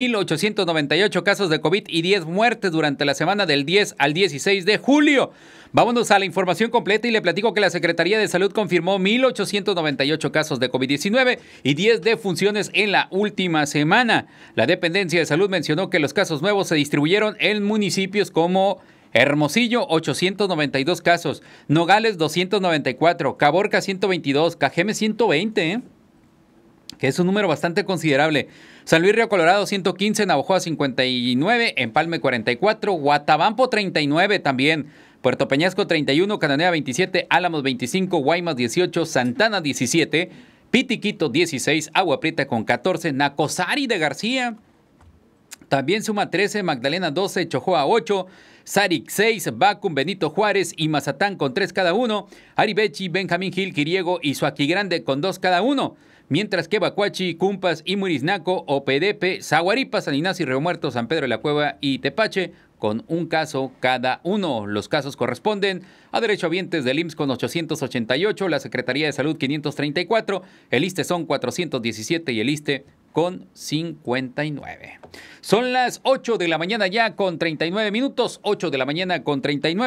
1.898 casos de COVID y 10 muertes durante la semana del 10 al 16 de julio. Vámonos a la información completa y le platico que la Secretaría de Salud confirmó 1.898 casos de COVID-19 y 10 defunciones en la última semana. La Dependencia de Salud mencionó que los casos nuevos se distribuyeron en municipios como Hermosillo, 892 casos, Nogales, 294, Caborca, 122, Cajeme, 120 que es un número bastante considerable. San Luis Río Colorado 115, Navajoa 59, Empalme 44, Guatabampo 39 también. Puerto Peñasco 31, Cananea 27, Álamos 25, Guaymas 18, Santana 17, Pitiquito 16, Agua Prieta con 14, Nacosari de García. También suma 13, Magdalena 12, Chojoa 8, Sarik 6, Bacum, Benito Juárez y Mazatán con 3 cada uno, Aribechi, Benjamín Gil, Quiriego y Suaquigrande con 2 cada uno mientras que Bacuachi, Cumpas, Murisnaco, OPDP, Zaguaripa, San Ignacio y Río Muerto, San Pedro de la Cueva y Tepache con un caso cada uno. Los casos corresponden a Derecho derechohabientes del IMSS con 888, la Secretaría de Salud 534, el ISTE son 417 y el ISTE con 59. Son las 8 de la mañana ya con 39 minutos, 8 de la mañana con 39.